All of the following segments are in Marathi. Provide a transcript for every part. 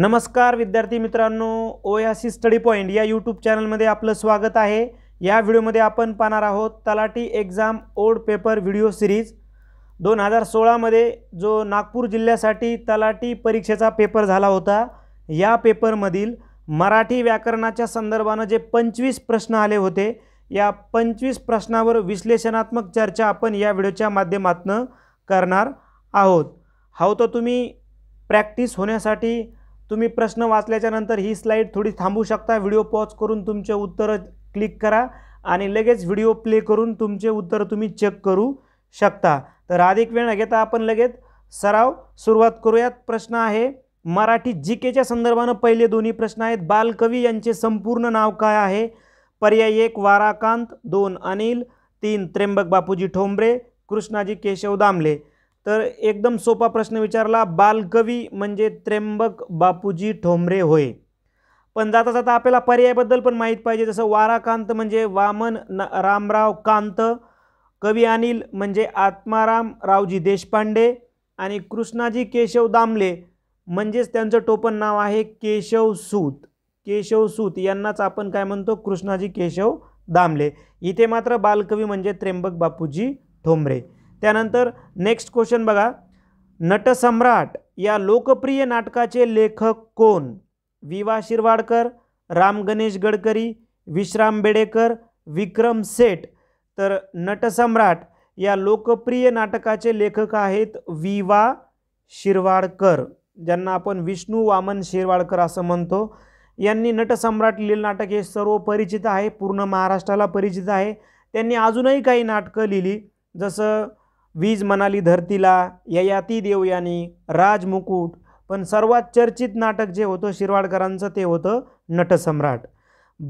नमस्कार विद्यार्थी मित्रांनो सी स्टडी पॉईंट या यूट्यूब चॅनलमध्ये आपलं स्वागत आहे या व्हिडिओमध्ये आपण पाहणार आहोत तलाठी exam old paper video series दोन हजार सोळामध्ये जो नागपूर जिल्ह्यासाठी तलाठी परीक्षेचा पेपर झाला होता या पेपरमधील मराठी व्याकरणाच्या संदर्भानं जे पंचवीस प्रश्न आले होते या पंचवीस प्रश्नावर विश्लेषणात्मक चर्चा आपण या व्हिडिओच्या माध्यमातून करणार आहोत हा तर तुम्ही प्रॅक्टिस होण्यासाठी तुम्ही प्रश्न वाचल्याच्यानंतर ही स्लाईड थोडी थांबू शकता व्हिडिओ पॉज करून तुमचे उत्तरं क्लिक करा आणि लगेच व्हिडिओ प्ले करून तुमचे उत्तर तुम्ही चेक करू शकता तर अधिक वेळ न घेता आपण लगेच सराव सुरुवात करूयात प्रश्न आहे मराठी जी केच्या संदर्भानं पहिले दोन्ही प्रश्न आहेत बालकवी यांचे संपूर्ण नाव काय आहे पर्याय एक वाराकांत दोन अनिल तीन त्र्यंबक बापूजी ठोंबरे कृष्णाजी केशव दामले तर एकदम सोपा प्रश्न विचारला बालकवी म्हणजे त्र्यंबक बापूजी ठोंबरे होय पण जाता जाता आपल्याला पर्यायबद्दल पण माहीत पाहिजे जसं वाराकांत म्हणजे वामन रामराव कांत कवी अनिल म्हणजे आत्माराम रावजी देशपांडे आणि कृष्णाजी केशव दामले म्हणजेच त्यांचं टोपण नाव आहे केशव सूत केशव सूत यांनाच आपण काय म्हणतो कृष्णाजी केशव दामले इथे मात्र बालकवी म्हणजे त्र्यंबक बापूजी ठोंबरे त्यानंतर नेक्स्ट क्वेश्चन बघा नटसम्राट या लोकप्रिय नाटकाचे लेखक कोण वा शिरवाडकर राम गणेश गडकरी विश्राम बेडेकर विक्रम सेठ तर नटसम्राट या लोकप्रिय नाटकाचे लेखक आहेत वा शिरवाडकर ज्यांना आपण विष्णू वामन शिरवाडकर असं म्हणतो यांनी नटसम्राट लिहिलेलं नाटक हे सर्व परिचित आहे पूर्ण महाराष्ट्राला परिचित आहे त्यांनी अजूनही काही नाटकं लिहिली जसं वीज मनाली धरतीला ययाती देवयानी राजमुकुट पण सर्वात चर्चित नाटक जे होतं शिरवाडकरांचं ते होतं नटसम्राट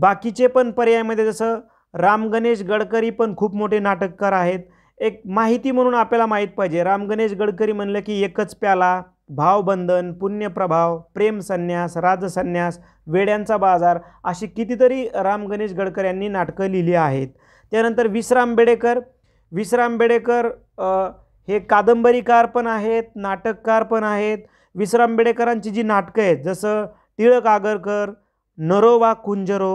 बाकीचे पण पर्यायमध्ये जसं राम गणेश गडकरी पण खूप मोठे नाटककार आहेत एक माहिती म्हणून आपल्याला माहीत पाहिजे राम गणेश गडकरी म्हणलं की एकच प्याला भावबंधन पुण्यप्रभाव प्रेमसन्यास राजसन्यास वेड्यांचा बाजार अशी कितीतरी राम गणेश गडकर यांनी नाटकं लिहिली आहेत त्यानंतर विश्राम बेडेकर विश्राम बेडेकर हे कादंबरीकार पण आहेत नाटककार पण आहेत विश्राम बेडेकरांची जी नाटकं आहेत जसं टिळक आगरकर नरोवा कुंजरो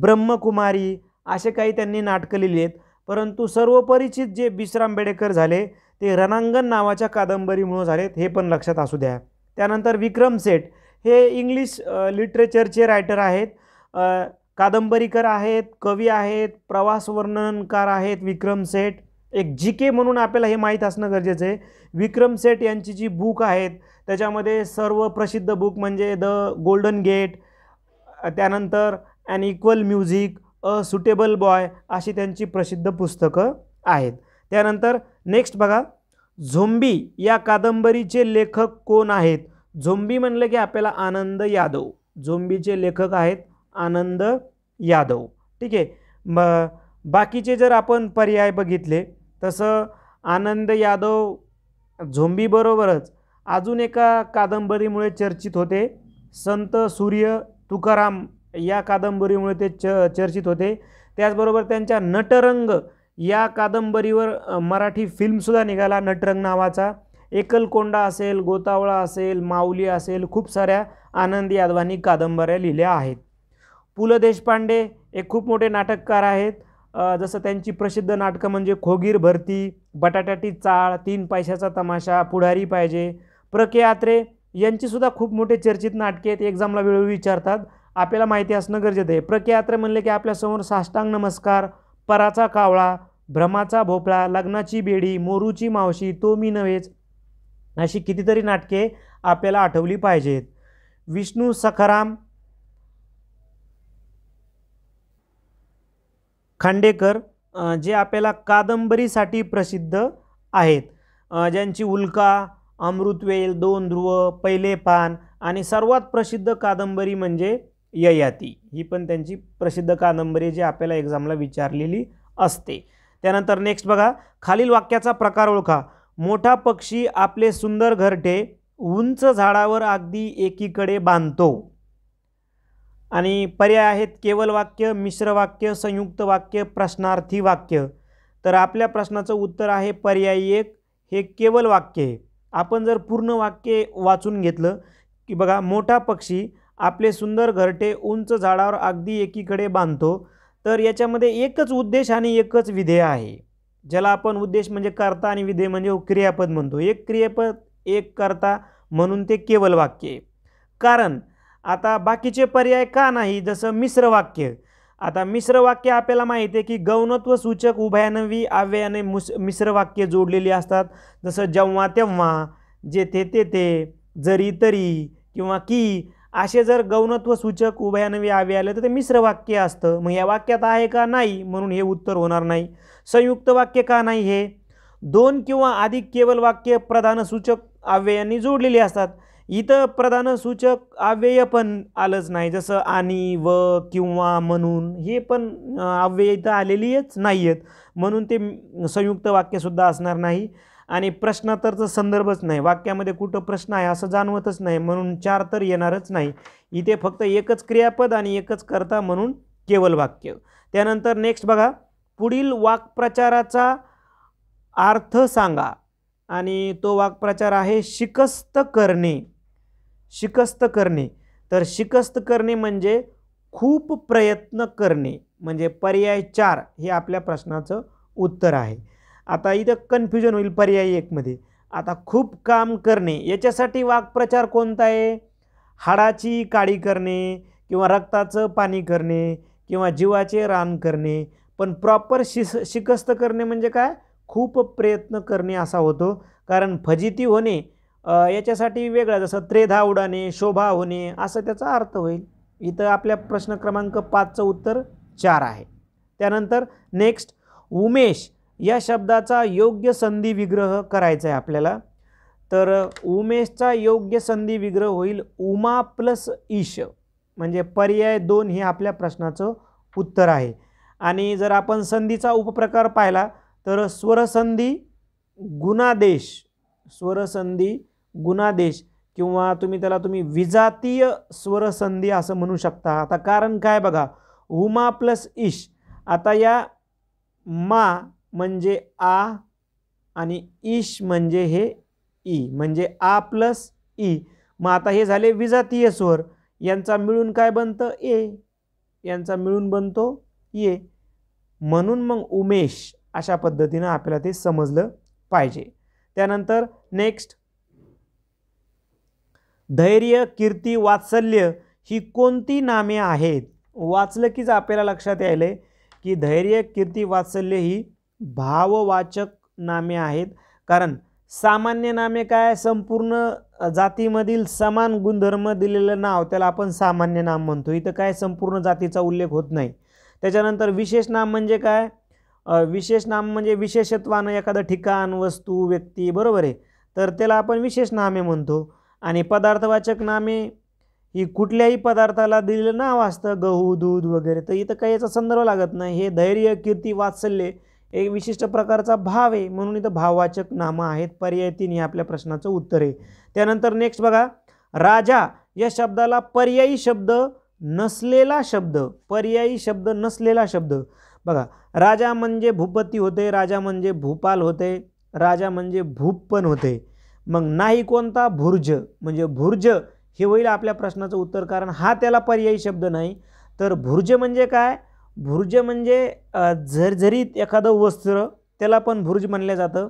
ब्रह्मकुमारी असे काही त्यांनी नाटकं लिहिली आहेत परंतु सर्वपरिचित जे विश्राम बेडेकर झाले ते रणांगण नावाच्या कादंबरीमुळं झालेत हे पण लक्षात असू द्या त्यानंतर विक्रम सेठ हे इंग्लिश लिटरेचरचे रायटर आहेत कादंबरीकर आहेत कवी आहेत प्रवास वर्णनकार आहेत विक्रम सेठ एक जी के म्हणून आपल्याला हे माहीत असणं गरजेचं आहे विक्रम सेठ यांची जी बुक आहेत त्याच्यामध्ये सर्व प्रसिद्ध बुक म्हणजे द गोल्डन गेट त्यानंतर an equal music a suitable boy अशी त्यांची प्रसिद्ध पुस्तकं आहेत त्यानंतर नेक्स्ट बघा झोंबी या कादंबरीचे लेखक कोण आहेत झोंबी म्हणलं की आपल्याला आनंद यादव झोंबीचे लेखक आहेत आनंद यादव ठीक आहे म बाकीचे जर आपण पर्याय बघितले तसं आनंद यादव झोंबीबरोबरच अजून एका कादंबरीमुळे चर्चित होते संत सूर्य तुकाराम या कादंबरीमुळे ते च चर्चित होते त्याचबरोबर त्यांच्या नटरंग या कादंबरीवर मराठी फिल्मसुद्धा निघाला नटरंग नावाचा एकलकोंडा असेल गोतावळा असेल माऊली असेल खूप साऱ्या आनंद यादवांनी कादंबऱ्या लिहिल्या आहेत पु ल देशपांडे एक खूप मोठे नाटककार आहेत जसं त्यांची प्रसिद्ध नाटकं म्हणजे खोगीर भरती बटाट्याटी चाळ तीन पैशाचा तमाशा पुढारी पाहिजे प्र आत्रे यांचीसुद्धा खूप मोठे चर्चित नाटके आहेत एक्झामला वेळोवेळी विचारतात आपल्याला माहिती असणं गरजेचं आहे प्र के आत्रे म्हणले की आपल्यासमोर साष्टांग नमस्कार पराचा कावळा भ्रमाचा भोपळा लग्नाची बेडी मोरूची मावशी तो मी नव्हेच अशी कितीतरी नाटके आपल्याला आठवली पाहिजेत विष्णू सखाराम खांडेकर जे आपल्याला कादंबरीसाठी प्रसिद्ध आहेत ज्यांची उल्का अमृतवेल दोन ध्रुव पहिले पान आणि सर्वात प्रसिद्ध कादंबरी म्हणजे ययाती ही पण त्यांची प्रसिद्ध कादंबरी जी आपल्याला एक्झामला विचारलेली असते त्यानंतर नेक्स्ट बघा खालील वाक्याचा प्रकार ओळखा मोठा पक्षी आपले सुंदर घरटे उंच झाडावर अगदी एकीकडे बांधतो आणि पर्याय आहेत केवल वाक्य मिश्र वाक्य संयुक्त वाक्य प्रश्नार्थी वाक्य तर आपल्या प्रश्नाचं उत्तर आहे पर्याय एक हे केवल वाक्य आहे आपण जर पूर्ण वाक्य वाचून घेतलं की बघा मोठा पक्षी आपले सुंदर घरटे उंच झाडावर अगदी एकीकडे बांधतो तर याच्यामध्ये एकच उद्देश आणि एकच विधेय आहे ज्याला आपण उद्देश म्हणजे कर्ता आणि विधेय म्हणजे क्रियापद म्हणतो एक क्रियापद एक कर्ता म्हणून ते केवल वाक्य आहे कारण आता बाकीचे पर्याय का नाही जसं मिश्र वाक्य आता मिश्र वाक्य आपल्याला माहिती आहे की गौणत्व सूचक उभयानवी आव्ययाने मुस मिश्र वाक्य जोडलेली असतात जसं जेव्हा तेव्हा जेथे तेथे जरी तरी किंवा की असे जर गौणत्व सूचक उभयानवी आवे आले तर ते मिश्र वाक्य असतं मग या वाक्यात आहे का नाही म्हणून हे उत्तर होणार नाही संयुक्त वाक्य का नाही हे दोन किंवा अधिक केवल वाक्य प्रधानसूचक अव्ययांनी जोडलेली असतात इथं प्रधान सूचक अव्यय पण आलंच नाही जसं आणि व किंवा म्हणून हे पण अव्यय इथं आलेलीच नाही आहेत म्हणून ते संयुक्त वाक्यसुद्धा असणार नाही आणि प्रश्नातरचा संदर्भच नाही वाक्यामध्ये कुठं प्रश्न आहे असं जाणवतच नाही म्हणून चार तर येणारच नाही इथे फक्त एकच क्रियापद आणि एकच कर्ता म्हणून केवल वाक्य त्यानंतर नेक्स्ट बघा पुढील वाक्प्रचाराचा अर्थ सांगा आणि तो वाक्प्रचार आहे शिकस्त करणे शिकस्त करणे तर शिकस्त करणे म्हणजे खूप प्रयत्न करणे म्हणजे पर्याय चार हे आपल्या प्रश्नाचं उत्तर आहे आता इथं कन्फ्युजन होईल पर्याय एकमध्ये आता खूप काम करणे याच्यासाठी वाक्प्रचार कोणता आहे हाडाची काळी करणे किंवा रक्ताचं पाणी करणे किंवा जीवाचे रान करणे पण प्रॉपर शिस शिकस्त करणे म्हणजे काय खूप प्रयत्न करणे असा होतो कारण फजिती होणे याच्यासाठी वेगळा जसं त्रेधा उडाणे शोभा होणे असं त्याचा अर्थ होईल इथं आपल्या प्रश्न क्रमांक पाचचं उत्तर चार आहे त्यानंतर नेक्स्ट उमेश या शब्दाचा योग्य संधी विग्रह करायचा आहे आपल्याला तर उमेशचा योग्य संधी विग्रह होईल उमा प्लस ईश म्हणजे पर्याय दोन हे आपल्या प्रश्नाचं उत्तर आहे आणि जर आपण संधीचा उपप्रकार पाहिला तर स्वरसंधी गुणादेश स्वरसंधी गुणादेश किंवा तुम्ही त्याला तुम्ही विजातीय स्वरसंधी असं म्हणू शकता आता कारण काय बघा उमा प्लस इश आता या मा म्हणजे आ आणि इश म्हणजे हे ई म्हणजे आ प्लस ई मग आता हे झाले विजातीय स्वर यांचा मिळून काय बनतं ए यांचा मिळून बनतो ये म्हणून मग उमेश अशा पद्धतीनं आपल्याला ते समजलं पाहिजे त्यानंतर नेक्स्ट धैर्य कीर्ती वात्सल्य ही कोणती नामे आहेत वाचलं कीच आपल्याला लक्षात यायलं आहे की धैर्य कीर्ती वात्सल्य ही भाववाचक नामे आहेत कारण सामान्य नामे काय संपूर्ण जातीमधील समान गुणधर्म दिलेलं नाव त्याला आपण सामान्य नाम म्हणतो इथं काय संपूर्ण जातीचा उल्लेख होत नाही त्याच्यानंतर विशेष नाम म्हणजे काय विशेष नाम म्हणजे विशेषत्वानं एखादं ठिकाण वस्तू व्यक्ती बरोबर आहे तर त्याला आपण विशेष नामे म्हणतो आणि पदार्थवाचक नामे ही कुठल्याही पदार्थाला दिलेलं नाव असतं गहू दूध वगैरे तर इथं काही याचा संदर्भ लागत नाही हे धैर्य कीर्ती वात्सल्य एक विशिष्ट प्रकारचा भाव आहे म्हणून इथं भाववाचक नामं आहेत पर्याय तीन हे आपल्या प्रश्नाचं उत्तर आहे त्यानंतर नेक्स्ट बघा राजा या शब्दाला पर्यायी शब्द नसलेला शब्द पर्यायी शब्द नसलेला शब्द बघा राजा म्हणजे भूपती होते राजा म्हणजे भूपाल होते राजा म्हणजे भूप पण होते मग नाही कोणता भुर्ज म्हणजे भुर्ज हे होईल आपल्या प्रश्नाचं उत्तर कारण हा त्याला पर्यायी शब्द नाही तर भुर्ज म्हणजे काय भुर्ज म्हणजे झरझरीत एखादं वस्त्र त्याला पण भुर्ज म्हणलं जातं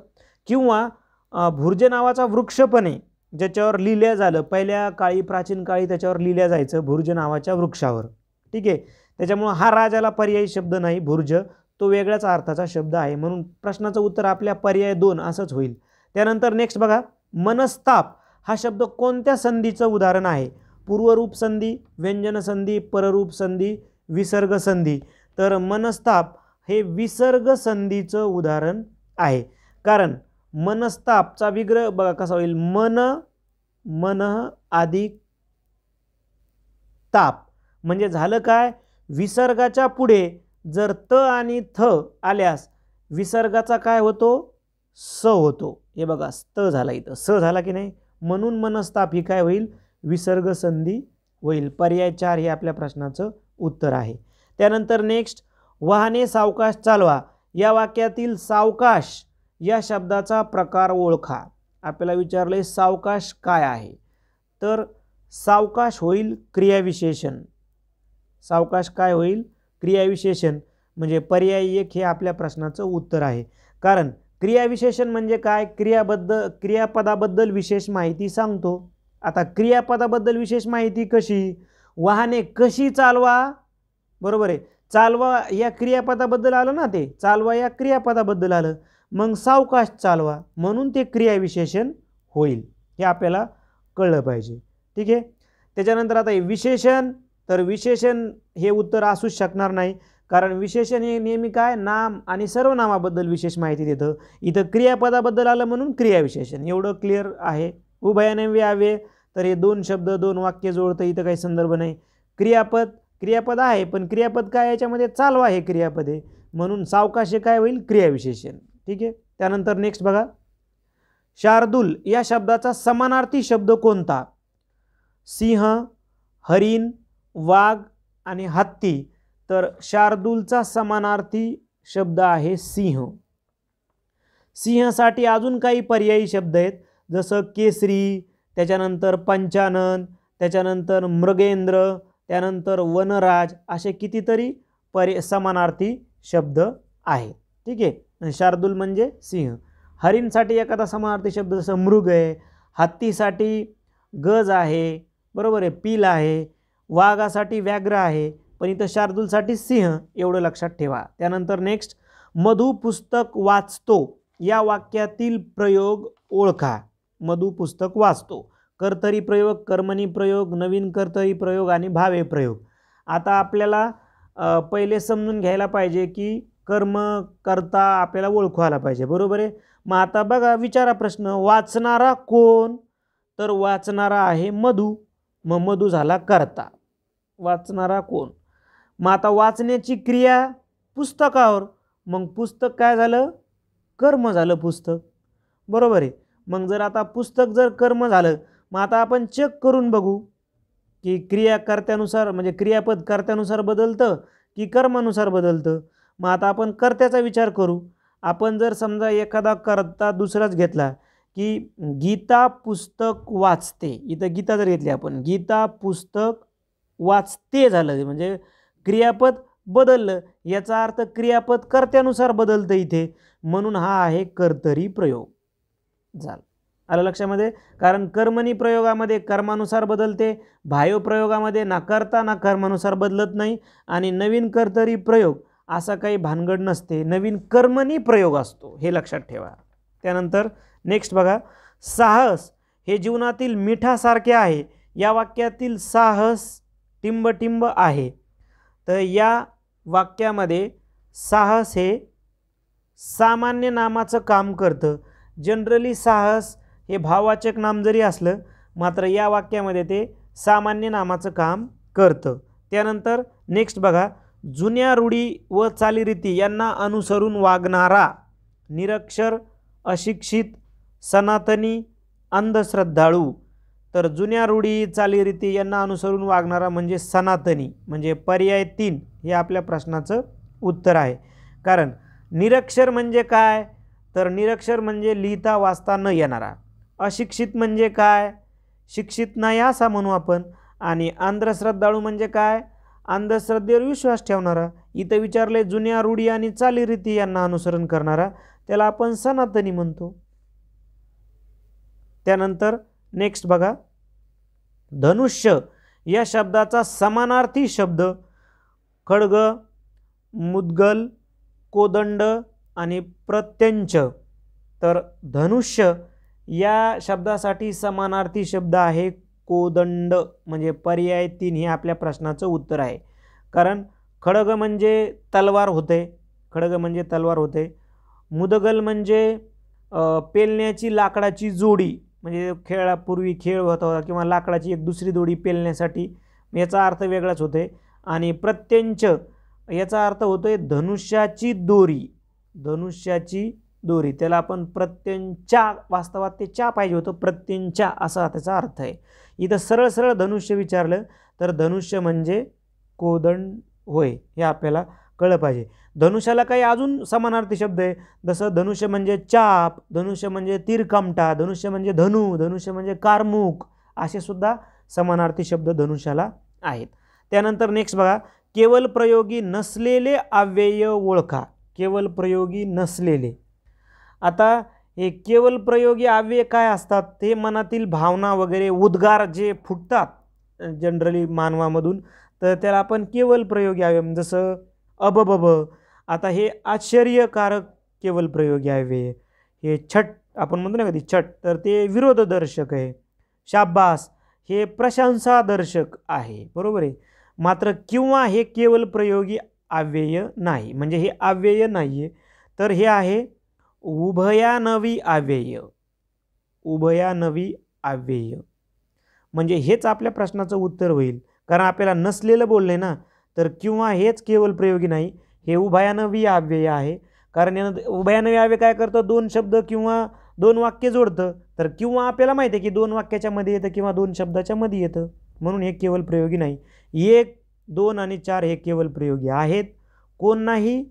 किंवा भुर्ज नावाचा वृक्ष पण आहे ज्याच्यावर लिहिल्या झालं पहिल्या काळी प्राचीन काळी त्याच्यावर लिहिल्या जायचं भुर्ज नावाच्या वृक्षावर ठीक आहे त्याच्यामुळं हा राजाला पर्यायी शब्द नाही भुर्ज तो वेगळ्याच अर्थाचा शब्द आहे म्हणून प्रश्नाचं उत्तर आपल्या पर्याय दोन असंच होईल त्यानंतर नेक्स्ट बघा मनस्ताप हा शब्द कोणत्या संधीचं उदाहरण आहे पूर्वरूप संधी व्यंजन संधी पररूप संधी विसर्ग संधी तर मनस्ताप हे विसर्ग संधीचं उदाहरण आहे कारण मनस्तापचा विग्रह बघा कसा होईल मन मन अधिक ताप म्हणजे झालं काय विसर्गाच्या पुढे जर त आणि थ आल्यास विसर्गाचा काय होतो स होतो हे बघा स्त झाला इथं स झाला की नाही म्हणून मनस्ताप ही काय होईल विसर्ग संधी होईल पर्याय चार हे आपल्या प्रश्नाचं उत्तर आहे त्यानंतर नेक्स्ट वाहने सावकाश चालवा या वाक्यातील सावकाश या शब्दाचा प्रकार ओळखा आपल्याला विचारले सावकाश काय आहे तर सावकाश होईल क्रियाविशेषण सावकाश काय होईल क्रियाविशेषण म्हणजे पर्यायी एक हे आपल्या प्रश्नाचं उत्तर आहे कारण क्रियाविशेषण म्हणजे काय क्रियाबद्दल क्रियापदाबद्दल विशेष माहिती सांगतो आता क्रियापदाबद्दल विशेष माहिती कशी वाहने कशी चालवा बरोबर आहे चालवा या क्रियापदाबद्दल आलं ना ते चालवा या क्रियापदाबद्दल आलं मग सावकाश चालवा म्हणून ते क्रियाविशेषण होईल हे आपल्याला कळलं पाहिजे ठीक आहे त्याच्यानंतर आता हे विशेषण तर विशेषण हे उत्तर असूच शकणार नाही कारण विशेषण हे नेहमी काय नाम आणि सर्वनामाबद्दल विशेष माहिती देतं इथं क्रियापदाबद्दल आलं म्हणून क्रियाविशेषण एवढं क्लिअर आहे उभयाने आवे तर हे दोन शब्द दोन वाक्य जोडतं इथं काही संदर्भ नाही क्रियापद क्रियापद आहे पण क्रियापद काय याच्यामध्ये चालू आहे क्रियापदे म्हणून सावकाशे काय होईल क्रियाविशेषण ठीक आहे त्यानंतर नेक्स्ट बघा शार्दूल या शब्दाचा समानार्थी शब्द कोणता सिंह हरिण वाघ आणि हत्ती तर शार्दूलचा समानार्थी शब्द आहे सिंह सिंहासाठी अजून काही पर्यायी शब्द आहेत जसं केसरी त्याच्यानंतर पंचानन त्याच्यानंतर मृगेंद्र त्यानंतर वनराज असे कितीतरी पर्य समानार्थी शब्द आहे ठीक आहे शार्दूल म्हणजे सिंह हरिणसाठी एखादा समानार्थी शब्द जसं मृग आहे हत्तीसाठी गज आहे बरोबर आहे पील आहे वाघासाठी व्याघ्र आहे पण इथं शार्दूलसाठी सिंह एवढं लक्षात ठेवा त्यानंतर नेक्स्ट मधु पुस्तक वाचतो या वाक्यातील प्रयोग ओळखा मधु पुस्तक वाचतो कर्तरी प्रयोग कर्मणी प्रयोग नवीन कर्तरी प्रयोग आणि भावे प्रयोग आता आपल्याला पहिले समजून घ्यायला पाहिजे की कर्म करता आपल्याला ओळखू आला पाहिजे बरोबर आहे मग आता बघा विचारा प्रश्न वाचणारा कोण तर वाचणारा आहे मधू मग मधू झाला करता वाचणारा कोण मग आता वाचण्याची क्रिया पुस्तकावर मग पुस्तक काय झालं कर्म झालं पुस्तक बरोबर आहे मग जर आता पुस्तक जर कर्म झालं मग आता आपण चेक करून बघू की क्रिया कर्त्यानुसार म्हणजे क्रियापद कर्त्यानुसार बदलतं की कर्मानुसार बदलतं मग आता आपण कर्त्याचा विचार करू आपण जर समजा एखादा कर्ता दुसराच घेतला की गीता पुस्तक वाचते इथं गीता जर घेतली आपण गीता पुस्तक वाचते झालं म्हणजे क्रियापद बदललं याचा अर्थ क्रियापद कर्त्यानुसार बदलतं इथे म्हणून हा आहे कर्तरी प्रयोग झाला आलं लक्षामध्ये कारण कर्मणी प्रयोगामध्ये कर्मानुसार बदलते भायो प्रयोगामध्ये ना करता ना कर्मानुसार बदलत नाही आणि नवीन कर्तरी प्रयोग असा काही भानगड नसते नवीन कर्मणी प्रयोग असतो हे लक्षात ठेवा त्यानंतर नेक्स्ट बघा साहस हे जीवनातील मिठासारखे आहे या वाक्यातील साहस टिंबटिंब आहे तर या वाक्यामध्ये साहस हे सामान्य नामाचं काम करतं जनरली साहस हे भाववाचक नाम जरी असलं मात्र या वाक्यामध्ये ते सामान्य नामाचं काम करतं त्यानंतर नेक्स्ट बघा जुन्या रूढी व चालीरीती यांना अनुसरून वागणारा निरक्षर अशिक्षित सनातनी अंधश्रद्धाळू तर जुन्या रूढी चालीरीती यांना अनुसरून वागणारा म्हणजे सनातनी म्हणजे पर्याय तीन हे आपल्या प्रश्नाचं उत्तर आहे कारण निरक्षर म्हणजे काय तर निरक्षर म्हणजे लिहिता वाचता न येणारा अशिक्षित म्हणजे काय शिक्षित नाही असा म्हणू आपण आणि अंधश्रद्धाळू म्हणजे काय अंधश्रद्धेवर विश्वास ठेवणारा इथं विचारले जुन्या रूढी आणि चालीरीती यांना अनुसरण करणारा त्याला आपण सनातनी म्हणतो त्यानंतर नेक्स्ट बघा धनुष्य या शब्दाचा समानार्थी शब्द खडग मुद्गल कोदंड आणि प्रत्यंच तर धनुष्य या शब्दासाठी समानार्थी शब्द आहे कोदंड म्हणजे पर्याय तीन हे आपल्या प्रश्नाचं उत्तर आहे कारण खडग म्हणजे तलवार होते खडग म्हणजे तलवार होते मुदगल म्हणजे पेलण्याची लाकडाची जोडी म्हणजे खेळापूर्वी खेळ होता होता किंवा लाकडाची एक दुसरी दोडी पेलण्यासाठी याचा अर्थ वेगळाच होतो आणि प्रत्यंच याचा अर्थ होतो आहे धनुष्याची दोरी धनुष्याची दोरी त्याला आपण प्रत्यंच्या वास्तवात ते चा पाहिजे होतं प्रत्यंच्या असा त्याचा अर्थ आहे इथं सरळ सरळ धनुष्य विचारलं तर धनुष्य म्हणजे कोदंड होय हे आपल्याला कळलं पाहिजे धनुष्याला काही अजून समानार्थी शब्द आहे जसं धनुष्य म्हणजे चाप धनुष्य म्हणजे तीरकमटा धनुष्य म्हणजे धनु धनुष्य म्हणजे कारमुख असे सुद्धा समानार्थी शब्द धनुष्याला आहेत त्यानंतर नेक्स्ट बघा केवल प्रयोगी नसलेले अव्यय ओळखा केवल प्रयोगी नसलेले आता हे केवल प्रयोगी अव्यय काय असतात ते मनातील भावना वगैरे उद्गार जे फुटतात जनरली मानवामधून तर त्याला आपण केवल प्रयोगी अव्यय जसं अबबब आता हे आश्चर्यकारक केवल प्रयोग यावे हे छट आपण म्हणतो ना कधी छट तर ते विरोधदर्शक आहे शाब्बास हे प्रशंसादर्शक आहे बरोबर आहे मात्र किंवा हे केवल प्रयोगी अव्यय नाही म्हणजे हे अव्यय नाही आहे तर हे आहे उभयानवी अव्यय उभयानवी अव्यय म्हणजे हेच आपल्या प्रश्नाचं उत्तर होईल कारण आपल्याला नसलेलं बोलणे ना तर किंवा हेच केवळ प्रयोगी नाही हे उभयानवी अव्यय आहे कारण यानं उभयानवी अव्यय काय करतं दोन शब्द किंवा दोन वाक्य जोडतं तर किंवा आपल्याला माहिती आहे की दोन वाक्याच्या मध्ये येतं किंवा दोन शब्दाच्या मध्ये येतं म्हणून हे केवळ प्रयोगी नाही एक दोन आणि चार हे केवळ प्रयोगी आहेत कोण नाही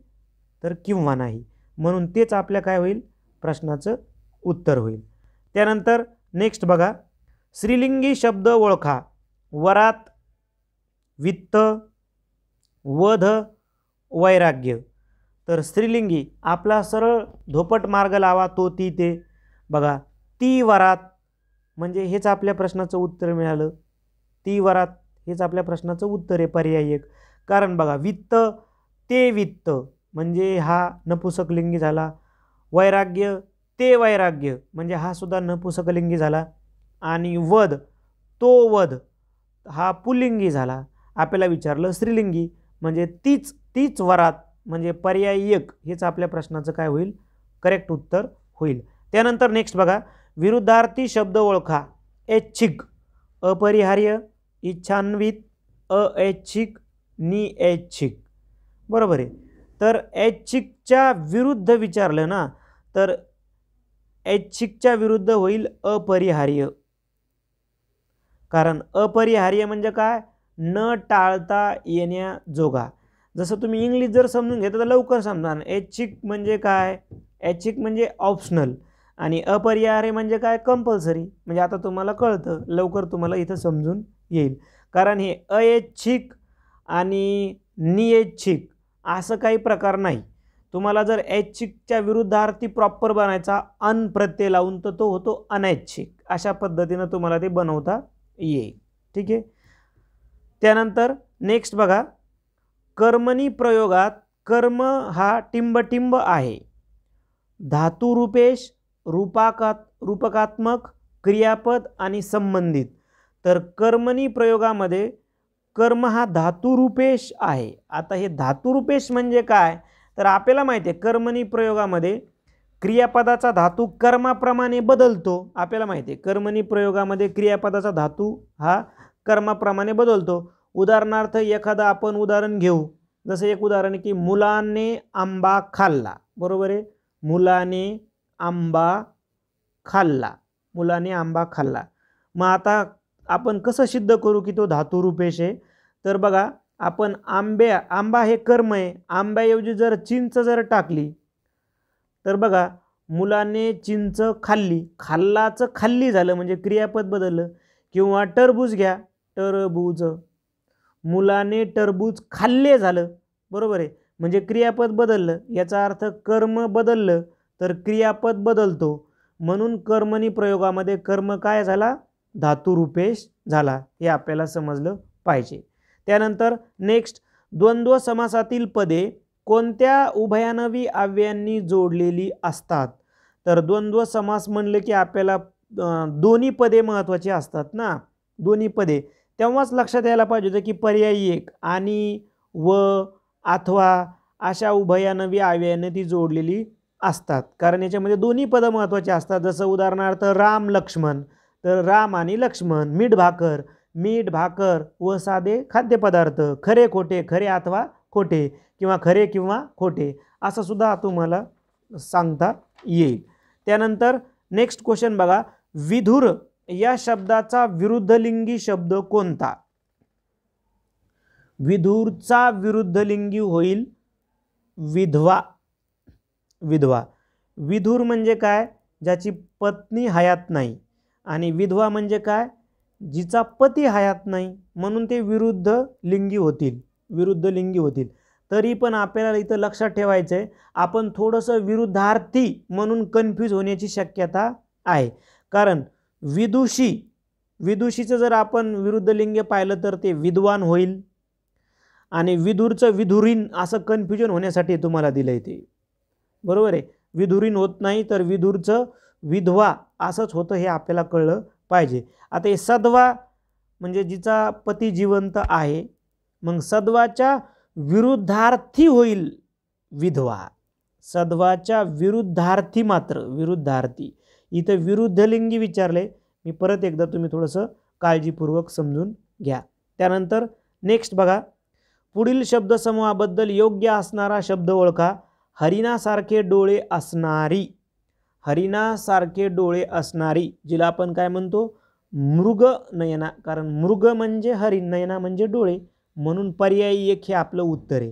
तर किंवा नाही म्हणून तेच आपल्या काय होईल प्रश्नाचं उत्तर होईल त्यानंतर नेक्स्ट बघा स्त्रीलिंगी शब्द ओळखा वरात वित्त वध वैराग्य तर स्त्रीलिंगी आपला सरळ धोपट मार्ग लावा तो ती ते बघा ती वरात म्हणजे हेच आपल्या प्रश्नाचं उत्तर मिळालं ती वरात हेच आपल्या प्रश्नाचं उत्तर आहे पर्याय एक कारण बघा वित्त ते वित्त म्हणजे हा नपुसकलिंगी झाला वैराग्य ते वैराग्य म्हणजे हा सुद्धा नपुसकलिंगी झाला आणि वध तो वध हा पुल्लिंगी झाला आपल्याला विचारलं स्त्रीलिंगी म्हणजे तीच तीच वरात म्हणजे पर्याय एक हेच आपल्या प्रश्नाचं काय होईल करेक्ट उत्तर होईल त्यानंतर नेक्स्ट बघा विरुद्धार्थी शब्द ओळखा ऐच्छिक अपरिहार्य इच्छान्वित अऐच्छिक निऐच्छिक बरोबर आहे तर ऐच्छिकच्या विरुद्ध विचारलं ना तर ऐच्छिकच्या विरुद्ध होईल अपरिहार्य कारण अपरिहार्य म्हणजे काय न टाळता येण्याजोगा जसं तुम्ही इंग्लिश जर समजून घेता तर लवकर समजा ऐच्छिक म्हणजे काय ऐच्छिक म्हणजे ऑप्शनल आणि अपरिहार्य म्हणजे काय कंपल्सरी म्हणजे आता तुम्हाला कळतं लवकर तुम्हाला इथं समजून येईल कारण हे अऐच्छिक आणि नियच्छिक असं काही प्रकार नाही तुम्हाला जर ऐच्छिकच्या विरुद्धार्थी प्रॉपर बनायचा अन प्रत्यय लावून तर तो होतो अनैच्छिक अशा पद्धतीनं तुम्हाला ते बनवता येईल ठीक आहे त्यानंतर नेक्स्ट बघा कर्मणी प्रयोगात कर्म हा टिंबटिंब आहे धातुरूपेश रूपाकात रूपकात्मक क्रियापद आणि संबंधित तर कर्मणी प्रयोगामध्ये कर्म हा धातुरूपेश आहे आता हे धातुरूपेश म्हणजे काय तर आपल्याला माहिती आहे कर्मणी प्रयोगामध्ये क्रियापदाचा धातू कर्माप्रमाणे बदलतो आपल्याला माहिती आहे कर्मणी प्रयोगामध्ये क्रियापदाचा धातू हा कर्माप्रमाणे बदलतो उदाहरणार्थ एखादं आपण उदाहरण घेऊ जसं एक उदाहरण की मुलाने आंबा खाल्ला बरोबर आहे मुलाने आंबा खाल्ला मुलाने आंबा खाल्ला मग आता आपण कसं सिद्ध करू की तो धातू रूपेश आहे तर बघा आपण आंब्या आंबा हे कर्म आहे आंब्याऐवजी जर चिंच जर टाकली तर बघा मुलाने चिंच खाल्ली खाल्लाचं खाल्ली झालं म्हणजे क्रियापद बदललं किंवा टरबूज घ्या टरबूज मुलाने टरबूज खाल्ले झालं बरोबर आहे म्हणजे क्रियापद बदललं याचा अर्थ कर्म बदललं तर क्रियापद बदलतो म्हणून कर्मनी प्रयोगामध्ये कर्म काय झाला धातुरूपेश झाला हे आपल्याला समजलं पाहिजे त्यानंतर नेक्स्ट द्वंद्व समासातील पदे कोणत्या उभयानवी आव्यांनी जोडलेली असतात तर द्वंद्व समास म्हणलं की आपल्याला दोन्ही पदे महत्त्वाची असतात ना दोन्ही पदे तेव्हाच लक्षात यायला पाहिजे होतं की पर्यायी एक आणि व अथवा अशा उभयानवी आव्यानं ती जोडलेली असतात कारण याच्यामध्ये दोन्ही पदं महत्त्वाची असतात जसं उदाहरणार्थ राम लक्ष्मण तर राम आणि लक्ष्मण मीठ भाकर मीठ भाकर व साधे खाद्यपदार्थ खरे खोटे खरे अथवा खोटे किंवा खरे किंवा खोटे असं सुद्धा तुम्हाला सांगता येईल त्यानंतर नेक्स्ट क्वेश्चन बघा विधुर या शब्दाचा विरुद्धलिंगी शब्द कोणता विधूरचा विरुद्धलिंगी होईल विधवा विधवा विधूर म्हणजे काय ज्याची पत्नी हयात नाही आणि विधवा म्हणजे काय जिचा पती हयात नाही म्हणून ते विरुद्ध लिंगी होतील विरुद्ध लिंगी होतील तरी पण आपल्याला इथं लक्षात ठेवायचं आहे आपण थोडंसं विरुद्धार्थी म्हणून कन्फ्यूज होण्याची शक्यता आहे कारण विदुषी विदुषीचं जर आपण विरुद्ध लिंग पाहिलं तर ते विद्वान होईल आणि विदुरचं विधुरीन असं कन्फ्युजन होण्यासाठी तुम्हाला दिलं आहे ते बरोबर आहे विधुरीन होत नाही तर विदुरचं विधवा असंच होतं हे आपल्याला कळलं पाहिजे आता हे सद्वा म्हणजे जिचा पती जिवंत आहे मग सद्वाच्या विरुद्धार्थी होईल विधवा सद्वाच्या विरुद्धार्थी मात्र विरुद्धार्थी इथं लिंगी विचारले मी परत एकदा तुम्ही थोडंसं काळजीपूर्वक समजून घ्या त्यानंतर नेक्स्ट बघा पुढील शब्दसमूहाबद्दल योग्य असणारा शब्द ओळखा हरिणासारखे डोळे असणारी हरिणासारखे डोळे असणारी जिला आपण काय म्हणतो मृग नयना कारण मृग म्हणजे हरिण नयना म्हणजे डोळे म्हणून पर्यायी एक हे आपलं उत्तर आहे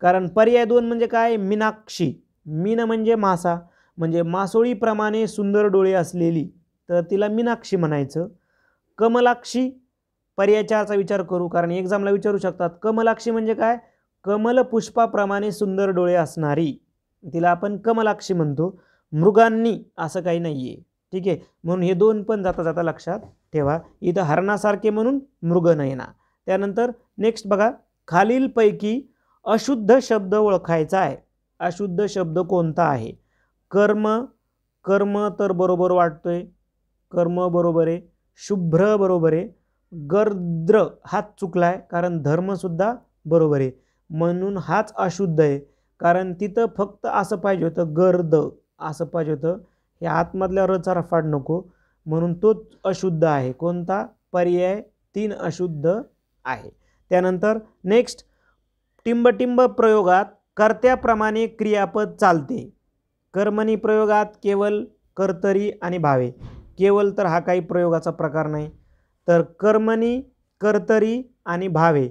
कारण पर्याय दोन म्हणजे काय मीनाक्षी मीन म्हणजे मासा म्हणजे मासोळीप्रमाणे सुंदर डोळे असलेली तर तिला मीनाक्षी म्हणायचं कमलाक्षी पर्यायाचा विचार करू कारण एक्झामला विचारू शकतात कमलाक्षी म्हणजे काय कमल पुष्पाप्रमाणे सुंदर डोळे असणारी तिला आपण कमलाक्षी म्हणतो मृगांनी असं काही नाही आहे ठीक आहे म्हणून हे दोन पण जाता जाता लक्षात ठेवा इथं हरणासारखे म्हणून मृग नयना त्यानंतर नेक्स्ट बघा खालीलपैकी अशुद्ध शब्द ओळखायचा आहे अशुद्ध शब्द कोणता आहे कर्म कर्म तर बरोबर वाटतो आहे कर्म बरोबर आहे शुभ्र बरोबर आहे गर्द्र हाच चुकला आहे कारण धर्मसुद्धा बरोबर आहे म्हणून हाच अशुद्ध आहे कारण तिथं फक्त असं पाहिजे होतं गर्द असं पाहिजे होतं हे आतमधल्या रचा रफाड नको म्हणून तोच अशुद्ध आहे कोणता पर्याय तीन अशुद्ध आहे त्यानंतर नेक्स्ट टिंबटिंब प्रयोगात कर्त्याप्रमाणे क्रियापद चालते कर्मणी प्रयोगात केवल कर्तरी आणि भावे केवल तर हा काही प्रयोगाचा प्रकार नाही तर कर्मणी कर्तरी आणि भावे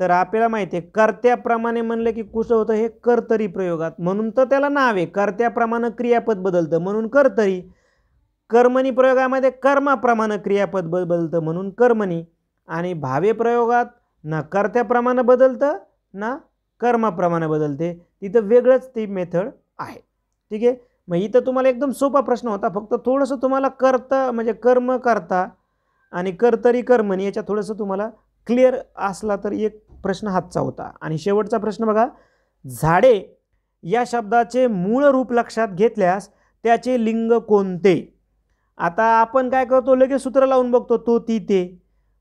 तर आपल्याला माहिती आहे कर्त्याप्रमाणे म्हणलं की कुसं होतं हे कर्तरी प्रयोगात म्हणून तर त्याला नाव आहे कर्त्याप्रमाणे क्रियापद बदलतं म्हणून कर्तरी कर्मणी प्रयोगामध्ये कर्माप्रमाणे क्रियापद बदलतं म्हणून कर्मणी आणि भावे प्रयोगात ना कर्त्याप्रमाणे बदलतं ना कर्माप्रमाणे बदलते तिथं वेगळंच ती मेथड आहे ठीक आहे मग इथं तुम्हाला एकदम सोपा प्रश्न होता फक्त थोडंसं तुम्हाला करता म्हणजे कर्म करता आणि कर्तरी कर्मणी याच्या थोडंसं तुम्हाला क्लिअर असला तर एक प्रश्न हातचा होता आणि शेवटचा प्रश्न बघा झाडे या शब्दाचे मूळ रूप लक्षात घेतल्यास त्याचे लिंग कोणते आता आपण काय करतो लगेच सूत्र लावून बघतो तो ती ते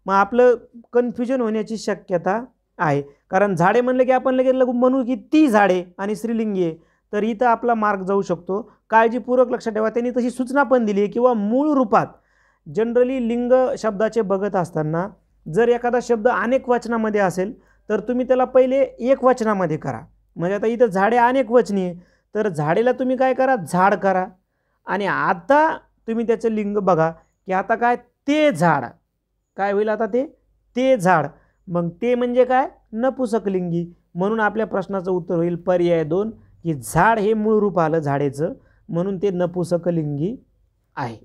मग आपलं कन्फ्युजन होण्याची शक्यता आहे कारण झाडे म्हणलं की आपण लगेच लगू म्हणू की ती झाडे आणि स्त्रीलिंगी तर इथं आपला मार्ग जाऊ शकतो काळजीपूर्वक लक्षात ठेवा त्यांनी तशी सूचना पण दिली आहे किंवा मूळ रूपात जनरली लिंग शब्दाचे बघत असताना जर एखादा शब्द अनेक वचनामध्ये असेल तर तुम्ही त्याला पहिले एक वचनामध्ये करा म्हणजे आता इथं झाडे अनेक वचनी आहे तर झाडेला तुम्ही काय करा झाड करा आणि आता तुम्ही त्याचं लिंग बघा की आता काय ते झाड काय होईल आता ते ते झाड मग ते म्हणजे काय नपुसकलिंगी म्हणून आपल्या प्रश्नाचं उत्तर होईल पर्याय दोन की झाड हे मूळ रूप आलं झाडेचं म्हणून ते नपुसकलिंगी आहे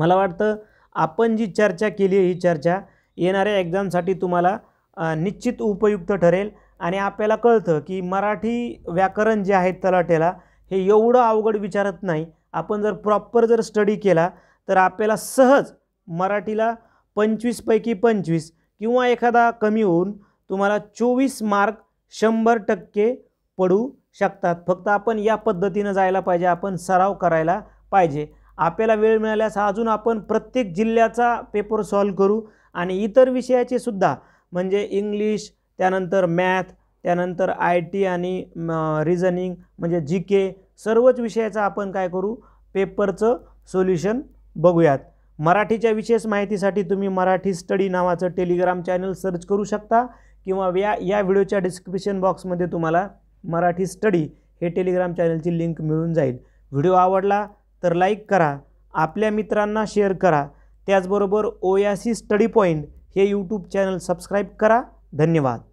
मला वाटतं आपण जी चर्चा केली आहे ही चर्चा येणाऱ्या एक्झामसाठी तुम्हाला निश्चित उपयुक्त ठरेल आणि आपल्याला कळतं की मराठी व्याकरण जे आहे तलाटेला हे एवढं अवघड विचारत नाही आपण जर प्रॉपर जर स्टडी केला तर आपल्याला सहज मराठीला पंचवीसपैकी पंचवीस किंवा एखादा कमी होऊन तुम्हाला चोवीस मार्क शंभर टक्के पडू शकतात फक्त आपण या पद्धतीनं जायला पाहिजे आपण सराव करायला पाहिजे आपल्याला वेळ मिळाल्यास अजून आपण प्रत्येक जिल्ह्याचा पेपर सॉल्व करू आणि इतर विषयाचे सुद्धा म्हणजे इंग्लिश त्यानंतर मॅथ त्यानंतर आय टी आणि रिझनिंग म्हणजे जी के सर्वच विषयाचं आपण काय करू पेपरचं सोल्युशन बघूयात मराठीच्या विशेष माहितीसाठी तुम्ही मराठी स्टडी नावाचं टेलिग्राम चॅनल सर्च करू शकता किंवा या या व्हिडिओच्या डिस्क्रिप्शन बॉक्समध्ये तुम्हाला मराठी स्टडी हे टेलिग्राम चॅनलची लिंक मिळून जाईल व्हिडिओ आवडला तर लाईक करा आपल्या मित्रांना शेअर करा त्याचबरोबर ओयासी स्टडी पॉईंट हे यूट्यूब चॅनल सबस्क्राईब करा धन्यवाद